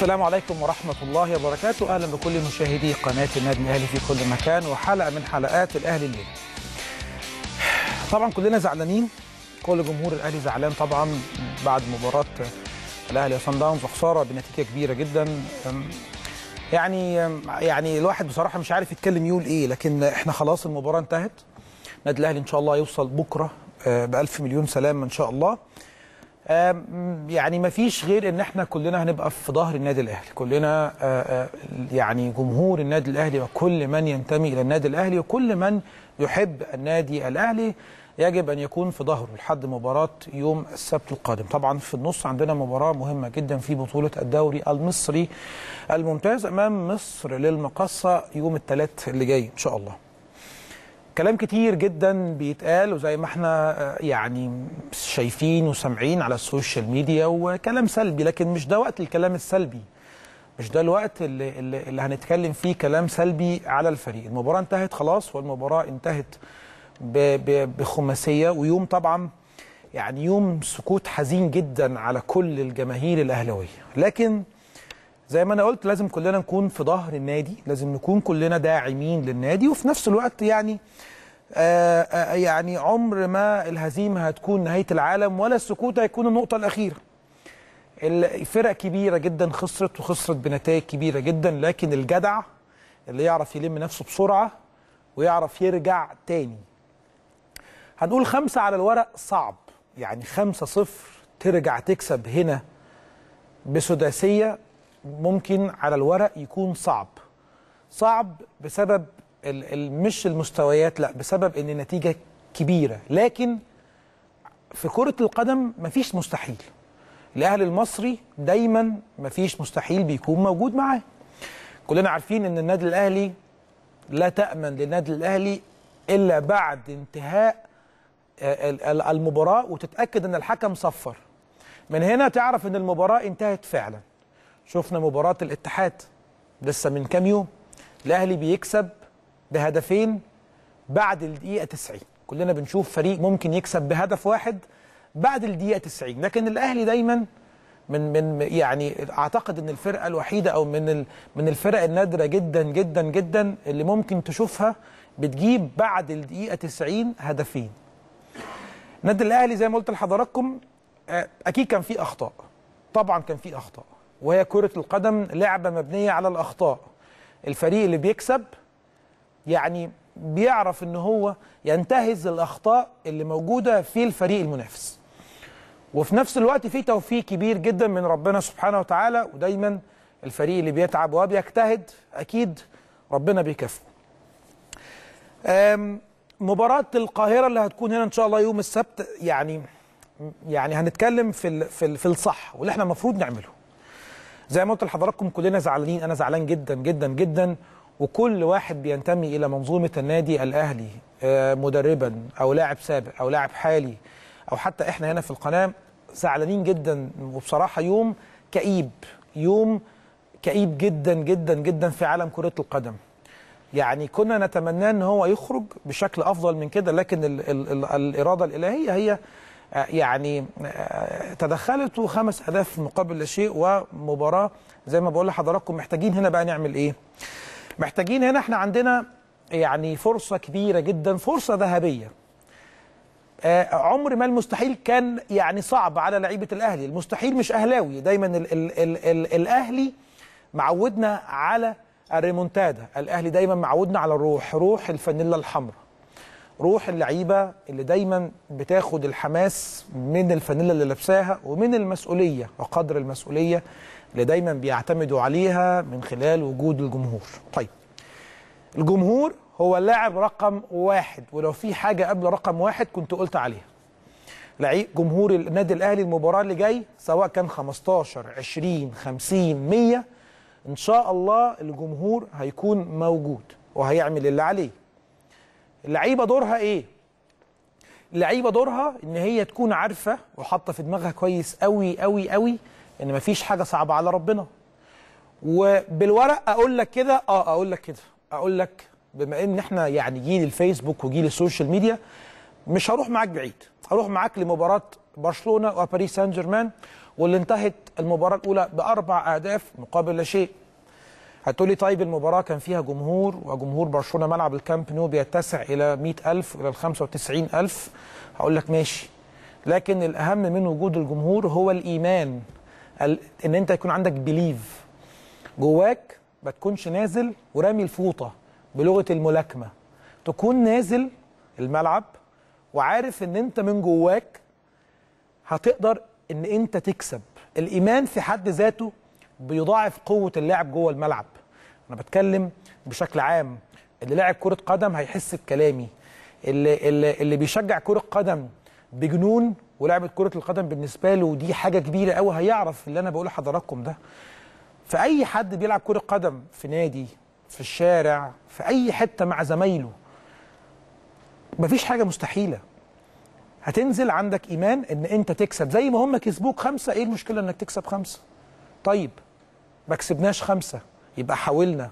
السلام عليكم ورحمة الله وبركاته أهلا بكل مشاهدي قناة النادي الأهلي في كل مكان وحلقة من حلقات الأهلي الليلة طبعا كلنا زعلانين كل جمهور الأهلي زعلان طبعا بعد مباراة الأهلي وصن داونز وخسارة بنتيجة كبيرة جدا يعني يعني الواحد بصراحة مش عارف يتكلم يقول إيه لكن إحنا خلاص المباراة انتهت النادي الأهلي إن شاء الله يوصل بكرة بألف مليون سلامة إن شاء الله يعني ما فيش غير ان احنا كلنا هنبقى في ظهر النادي الاهلي كلنا آه، آه، يعني جمهور النادي الاهلي وكل من ينتمي الى النادي الاهلي وكل من يحب النادي الاهلي يجب ان يكون في ظهره لحد مباراه يوم السبت القادم طبعا في النص عندنا مباراه مهمه جدا في بطوله الدوري المصري الممتاز امام مصر للمقصه يوم الثلاث اللي جاي ان شاء الله كلام كتير جدا بيتقال وزي ما احنا آه، يعني شايفين وسامعين على السوشيال ميديا وكلام سلبي لكن مش ده وقت الكلام السلبي مش ده الوقت اللي, اللي هنتكلم فيه كلام سلبي على الفريق المباراة انتهت خلاص والمباراة انتهت بخماسية ويوم طبعا يعني يوم سكوت حزين جدا على كل الجماهير الأهلوية لكن زي ما انا قلت لازم كلنا نكون في ظهر النادي لازم نكون كلنا داعمين للنادي وفي نفس الوقت يعني آآ آه، آآ آه، يعني عمر ما الهزيمه هتكون نهايه العالم ولا السكوت هيكون النقطه الاخيره الفرق كبيره جدا خسرت وخسرت بنتائج كبيره جدا لكن الجدع اللي يعرف يلم نفسه بسرعه ويعرف يرجع تاني هنقول خمسة على الورق صعب يعني خمسة صفر ترجع تكسب هنا بسداسية ممكن على الورق يكون صعب صعب بسبب مش المستويات لا بسبب ان النتيجه كبيره لكن في كره القدم مفيش مستحيل الاهلي المصري دايما مفيش مستحيل بيكون موجود معاه كلنا عارفين ان النادي الاهلي لا تامن للنادي الاهلي الا بعد انتهاء آه، المباراه وتتاكد ان الحكم صفر من هنا تعرف ان المباراه انتهت فعلا شفنا مباراة الاتحاد لسه من كام يوم الاهلي بيكسب بهدفين بعد الدقيقة 90 كلنا بنشوف فريق ممكن يكسب بهدف واحد بعد الدقيقة 90 لكن الاهلي دايما من من يعني اعتقد ان الفرقه الوحيده او من من الفرق النادره جدا جدا جدا اللي ممكن تشوفها بتجيب بعد الدقيقه 90 هدفين. النادي الاهلي زي ما قلت لحضراتكم آه، اكيد كان في اخطاء طبعا كان في اخطاء وهي كرة القدم لعبة مبنية على الأخطاء الفريق اللي بيكسب يعني بيعرف ان هو ينتهز الاخطاء اللي موجوده في الفريق المنافس وفي نفس الوقت في توفيق كبير جدا من ربنا سبحانه وتعالى ودايما الفريق اللي بيتعب وبيجتهد اكيد ربنا بيكافئه مباراة القاهرة اللي هتكون هنا ان شاء الله يوم السبت يعني يعني هنتكلم في في, في الصح واللي احنا المفروض نعمله زي ما قلت لحضراتكم كلنا زعلانين انا زعلان جدا جدا جدا وكل واحد بينتمي الى منظومه النادي الاهلي آه، مدربا او لاعب سابق او لاعب حالي او حتى احنا هنا في القناه زعلانين جدا وبصراحه يوم كئيب يوم كئيب جدا جدا جدا في عالم كره القدم يعني كنا نتمنى ان هو يخرج بشكل افضل من كده لكن الـ الـ الاراده الالهيه هي آه، يعني آه، تدخلت وخمس أهداف مقابل لا شيء ومباراة زي ما بقول لحضراتكم محتاجين هنا بقى نعمل إيه محتاجين هنا احنا عندنا يعني فرصة كبيرة جدا فرصة ذهبية آه، عمر ما المستحيل كان يعني صعب على لعيبة الأهلي المستحيل مش أهلاوي دايما الـ الـ الـ الـ الأهلي معودنا على الريمونتادا الأهلي دايما معودنا على الروح روح الفانيلا الحمراء روح اللعيبه اللي دايما بتاخد الحماس من الفانيله اللي لابساها ومن المسؤوليه وقدر المسؤوليه اللي دايما بيعتمدوا عليها من خلال وجود الجمهور. طيب الجمهور هو اللاعب رقم واحد ولو في حاجه قبل رقم واحد كنت قلت عليها. لعيب جمهور النادي الاهلي المباراه اللي جاي سواء كان 15 20 50 100 ان شاء الله الجمهور هيكون موجود وهيعمل اللي عليه اللعيبه دورها ايه اللعيبه دورها ان هي تكون عارفه وحاطه في دماغها كويس قوي قوي قوي ان مفيش حاجه صعبه على ربنا وبالورق اقول لك كده اه اقول لك كده اقول لك بما ان احنا يعني جيل الفيسبوك وجيل السوشيال ميديا مش هروح معاك بعيد هروح معاك لمباراه برشلونه وباريس سان جيرمان واللي انتهت المباراه الاولى باربع اهداف مقابل لا شيء هتقولي طيب المباراة كان فيها جمهور وجمهور برشلونة ملعب الكامب نو بيتسع إلى 100000 إلى 95000 هقول لك ماشي لكن الأهم من وجود الجمهور هو الإيمان إن أنت يكون عندك بليف جواك ما تكونش نازل ورامي الفوطة بلغة الملاكمة تكون نازل الملعب وعارف إن أنت من جواك هتقدر إن أنت تكسب الإيمان في حد ذاته بيضاعف قوه اللاعب جوه الملعب انا بتكلم بشكل عام اللي لاعب كره قدم هيحس بكلامي اللي اللي, اللي بيشجع كره قدم بجنون ولعبه كره القدم بالنسبه له دي حاجه كبيره قوي هيعرف اللي انا بقوله لحضراتكم ده فاي حد بيلعب كره قدم في نادي في الشارع في اي حته مع زمايله مفيش حاجه مستحيله هتنزل عندك ايمان ان انت تكسب زي ما هم كسبوك خمسه ايه المشكله انك تكسب خمسه طيب ما كسبناش خمسة يبقى حاولنا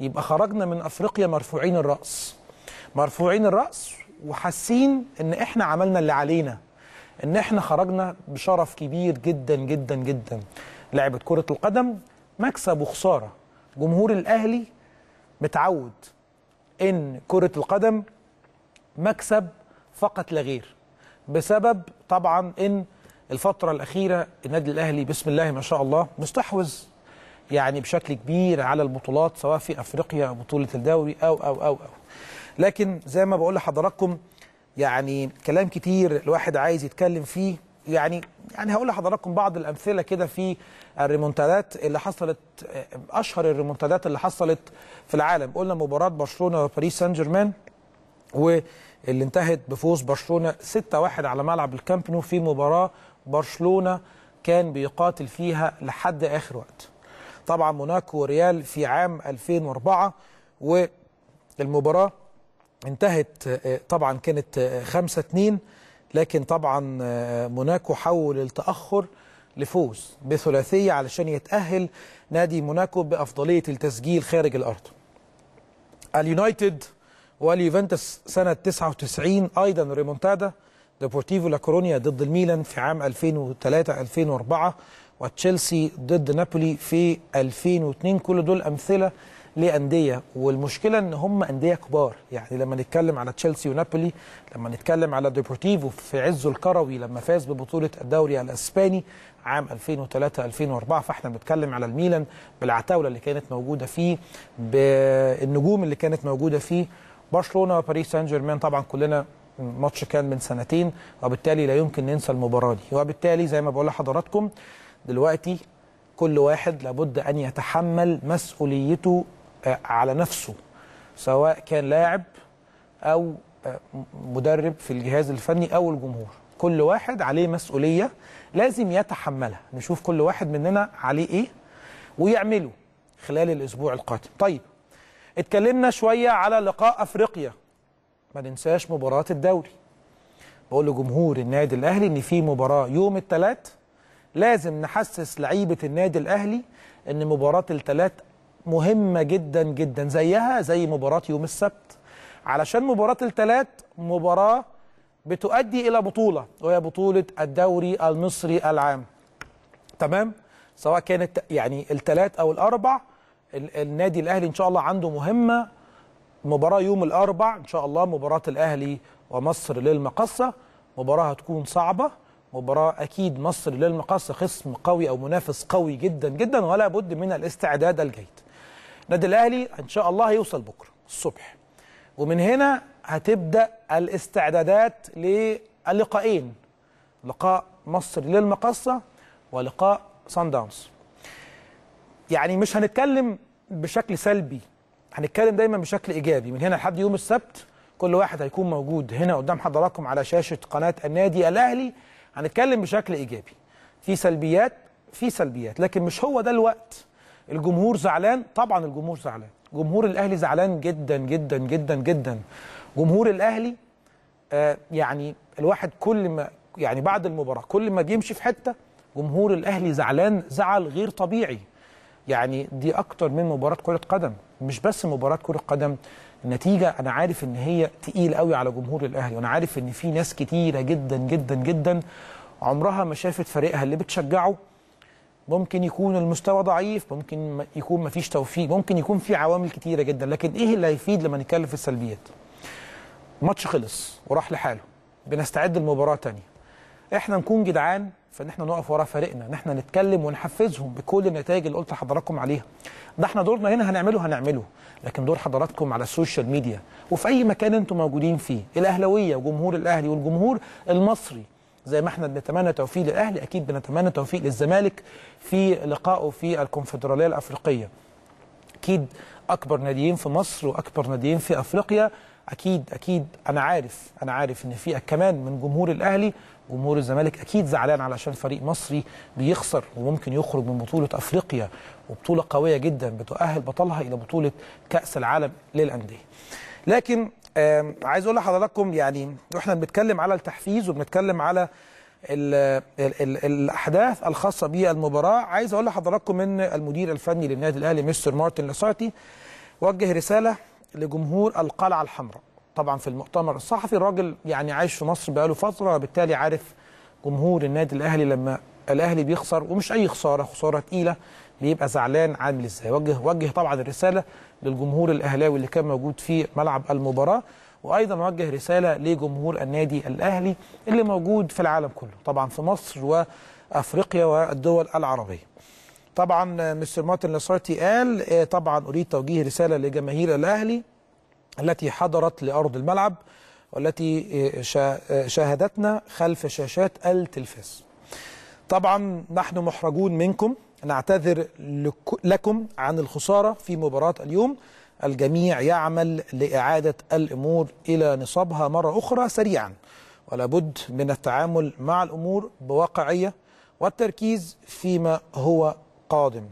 يبقى خرجنا من أفريقيا مرفوعين الرأس مرفوعين الرأس وحاسين إن إحنا عملنا اللي علينا إن إحنا خرجنا بشرف كبير جدا جدا جدا لعبة كرة القدم مكسب وخسارة جمهور الأهلي متعود إن كرة القدم مكسب فقط لا غير بسبب طبعا إن الفترة الأخيرة النادي الأهلي بسم الله ما شاء الله مستحوذ يعني بشكل كبير على البطولات سواء في افريقيا بطوله الدوري او او او او لكن زي ما بقول لحضراتكم يعني كلام كتير الواحد عايز يتكلم فيه يعني يعني هقول لحضراتكم بعض الامثله كده في الريمونتادات اللي حصلت اشهر الريمونتادات اللي حصلت في العالم قلنا مباراه برشلونه وباريس سان جيرمان واللي انتهت بفوز برشلونه 6-1 على ملعب الكامب نو في مباراه برشلونه كان بيقاتل فيها لحد اخر وقت طبعا موناكو وريال في عام 2004 والمباراة انتهت آه، طبعا كانت 5 آه، 2 لكن طبعا آه، موناكو حول التأخر لفوز بثلاثية علشان يتأهل نادي موناكو بأفضلية التسجيل خارج الأرض اليونايتد واليوفنتوس سنة 99 أيضا ريمونتادا ديبورتيفو لا كورونيا ضد الميلان في عام 2003 2004 وتشيلسي ضد نابولي في 2002 كل دول امثله لانديه والمشكله ان هم انديه كبار يعني لما نتكلم على تشيلسي ونابولي لما نتكلم على ديبورتيفو في عزه الكروي لما فاز ببطوله الدوري الاسباني عام 2003 2004 فاحنا بنتكلم على الميلان بالعتاوله اللي كانت موجوده فيه بالنجوم اللي كانت موجوده فيه برشلونه وباريس سان جيرمان طبعا كلنا ماتش كان من سنتين وبالتالي لا يمكن ننسى المباراه دي وبالتالي زي ما بقول لحضراتكم دلوقتي كل واحد لابد أن يتحمل مسؤوليته آه، على نفسه سواء كان لاعب أو آه، مدرب في الجهاز الفني أو الجمهور كل واحد عليه مسؤولية لازم يتحملها نشوف كل واحد مننا عليه إيه ويعمله خلال الأسبوع القادم طيب اتكلمنا شوية على لقاء أفريقيا ما ننساش مباراة الدوري بقول لجمهور النادي الأهلي إن في مباراة يوم الثلاث لازم نحسس لعيبة النادي الأهلي أن مباراة الثلاث مهمة جدا جدا زيها زي مباراة يوم السبت علشان مباراة الثلاث مباراة بتؤدي إلى بطولة وهي بطولة الدوري المصري العام تمام سواء كانت يعني الثلاث أو الأربع النادي الأهلي إن شاء الله عنده مهمة مباراة يوم الأربع إن شاء الله مباراة الأهلي ومصر للمقصة مباراة هتكون صعبة مباراة أكيد مصر للمقص خصم قوي أو منافس قوي جدا جدا ولا بد من الاستعداد الجيد النادي الأهلي إن شاء الله هيوصل بكرة الصبح ومن هنا هتبدأ الاستعدادات للقائين لقاء مصر للمقصة ولقاء سان داونز يعني مش هنتكلم بشكل سلبي هنتكلم دايما بشكل ايجابي من هنا لحد يوم السبت كل واحد هيكون موجود هنا قدام حضراتكم على شاشه قناه النادي الاهلي هنتكلم بشكل ايجابي في سلبيات في سلبيات لكن مش هو ده الوقت الجمهور زعلان طبعا الجمهور زعلان جمهور الاهلي زعلان جدا جدا جدا جدا جمهور الاهلي آه يعني الواحد كل ما يعني بعد المباراه كل ما بيمشي في حته جمهور الاهلي زعلان زعل غير طبيعي يعني دي اكتر من مباراه كره قدم مش بس مباراه كره قدم النتيجه انا عارف ان هي تقيل قوي على جمهور الاهلي وانا عارف ان في ناس كتيره جدا جدا جدا عمرها ما شافت فريقها اللي بتشجعه ممكن يكون المستوى ضعيف ممكن يكون مفيش توفيق ممكن يكون في عوامل كتيره جدا لكن ايه اللي هيفيد لما نتكلم في السلبيات الماتش خلص وراح لحاله بنستعد لمباراه تانية احنا نكون جدعان فان احنا نقف ورا فريقنا ان احنا نتكلم ونحفزهم بكل النتائج اللي قلت لحضراتكم عليها ده احنا دورنا هنا هنعمله هنعمله لكن دور حضراتكم على السوشيال ميديا وفي اي مكان انتم موجودين فيه الاهلاويه وجمهور الاهلي والجمهور المصري زي ما احنا بنتمنى توفيق للاهلي اكيد بنتمنى توفيق للزمالك في لقائه في الكونفدراليه الافريقيه اكيد اكبر ناديين في مصر واكبر ناديين في افريقيا اكيد اكيد انا عارف انا عارف ان في كمان من جمهور الاهلي جمهور الزمالك اكيد زعلان علشان فريق مصري بيخسر وممكن يخرج من بطوله افريقيا وبطوله قويه جدا بتؤهل بطلها الى بطوله كاس العالم للانديه لكن عايز اقول لحضراتكم يعني احنا بنتكلم على التحفيز وبنتكلم على الـ الـ الـ الاحداث الخاصه بالمباراه عايز اقول لحضراتكم ان المدير الفني للنادي الاهلي مستر مارتن لساتي وجه رساله لجمهور القلعة الحمراء طبعا في المؤتمر الصحفي الراجل يعني عايش في مصر بقاله فترة وبالتالي عارف جمهور النادي الأهلي لما الأهلي بيخسر ومش أي خسارة خسارة تقيلة بيبقى زعلان عامل ازاي وجه وجه طبعا الرسالة للجمهور الأهلاوي اللي كان موجود في ملعب المباراة وايضا وجه رساله لجمهور النادي الاهلي اللي موجود في العالم كله طبعا في مصر وافريقيا والدول العربيه طبعا مستر مارتن نصرتي قال آه، طبعا اريد توجيه رساله لجماهير الاهلي التي حضرت لارض الملعب والتي آه، آه، شاهدتنا خلف شاشات التلفاز. طبعا نحن محرجون منكم نعتذر لكم عن الخساره في مباراه اليوم الجميع يعمل لاعاده الامور الى نصابها مره اخرى سريعا ولا بد من التعامل مع الامور بواقعيه والتركيز فيما هو قادم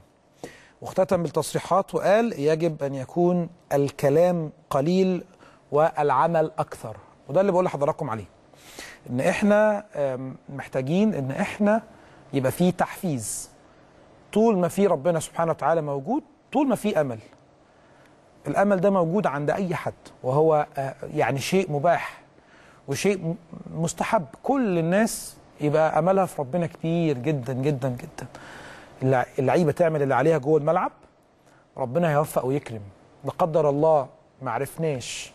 واختتم بالتصريحات وقال يجب أن يكون الكلام قليل والعمل أكثر وده اللي بقول لحضراتكم عليه إن إحنا محتاجين إن إحنا يبقى في تحفيز طول ما في ربنا سبحانه وتعالى موجود طول ما في أمل الأمل ده موجود عند أي حد وهو آه، يعني شيء مباح وشيء مستحب كل الناس يبقى أملها في ربنا كبير جدا جدا جدا اللعيبه تعمل اللي عليها جوه الملعب ربنا يوفق ويكرم لا قدر الله ما عرفناش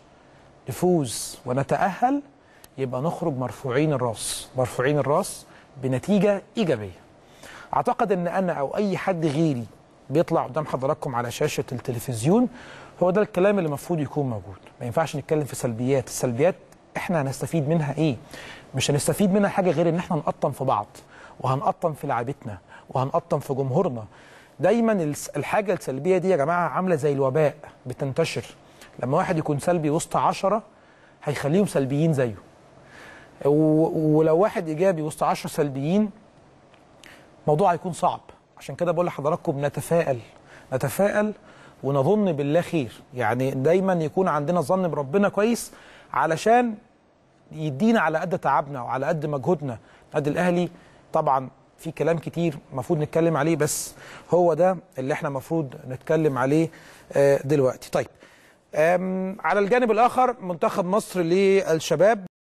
نفوز ونتاهل يبقى نخرج مرفوعين الراس مرفوعين الراس بنتيجه ايجابيه اعتقد ان انا او اي حد غيري بيطلع قدام حضراتكم على شاشه التلفزيون هو ده الكلام اللي المفروض يكون موجود ما ينفعش نتكلم في سلبيات السلبيات احنا هنستفيد منها ايه مش هنستفيد منها حاجه غير ان احنا نقطن في بعض وهنقطن في لعبتنا وهنقطم في جمهورنا دايما الحاجه السلبيه دي يا جماعه عامله زي الوباء بتنتشر لما واحد يكون سلبي وسط عشرة هيخليهم سلبيين زيه ولو واحد ايجابي وسط عشرة سلبيين موضوع هيكون صعب عشان كده بقول لحضراتكم نتفائل نتفائل ونظن بالله خير يعني دايما يكون عندنا ظن بربنا كويس علشان يدينا على قد تعبنا وعلى قد مجهودنا النادي الاهلي طبعا في كلام كتير مفروض نتكلم عليه بس هو ده اللي احنا مفروض نتكلم عليه آه، دلوقتي طيب على الجانب الآخر منتخب مصر للشباب